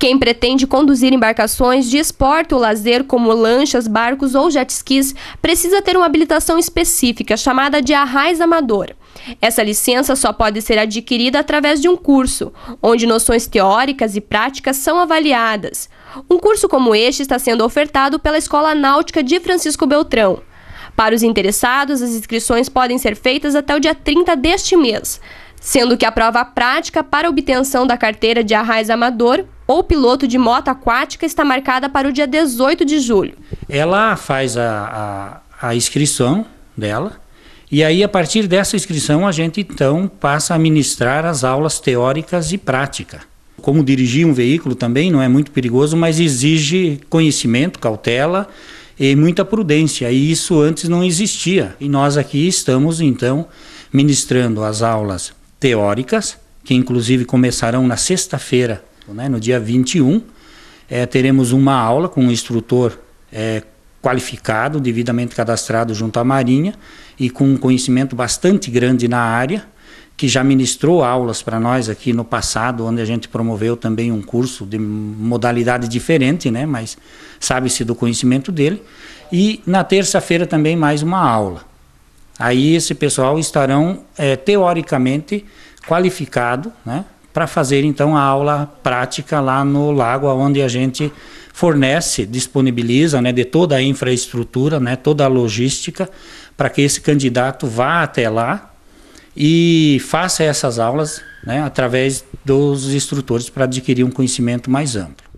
Quem pretende conduzir embarcações de esporte ou lazer, como lanchas, barcos ou jet skis, precisa ter uma habilitação específica, chamada de arraiz amador. Essa licença só pode ser adquirida através de um curso, onde noções teóricas e práticas são avaliadas. Um curso como este está sendo ofertado pela Escola Náutica de Francisco Beltrão. Para os interessados, as inscrições podem ser feitas até o dia 30 deste mês, sendo que a prova prática para obtenção da carteira de arraiz amador ou piloto de moto aquática está marcada para o dia 18 de julho. Ela faz a, a, a inscrição dela, e aí, a partir dessa inscrição, a gente então passa a ministrar as aulas teóricas e prática. Como dirigir um veículo também não é muito perigoso, mas exige conhecimento, cautela e muita prudência. E isso antes não existia. E nós aqui estamos então ministrando as aulas teóricas, que inclusive começarão na sexta-feira né? no dia 21, é, eh, teremos uma aula com um instrutor é, qualificado, devidamente cadastrado junto à Marinha e com um conhecimento bastante grande na área, que já ministrou aulas para nós aqui no passado, onde a gente promoveu também um curso de modalidade diferente, né? mas sabe-se do conhecimento dele. E na terça-feira também mais uma aula. Aí esse pessoal estarão é, teoricamente qualificado, né? para fazer então a aula prática lá no lago, onde a gente fornece, disponibiliza né, de toda a infraestrutura, né, toda a logística, para que esse candidato vá até lá e faça essas aulas né, através dos instrutores para adquirir um conhecimento mais amplo.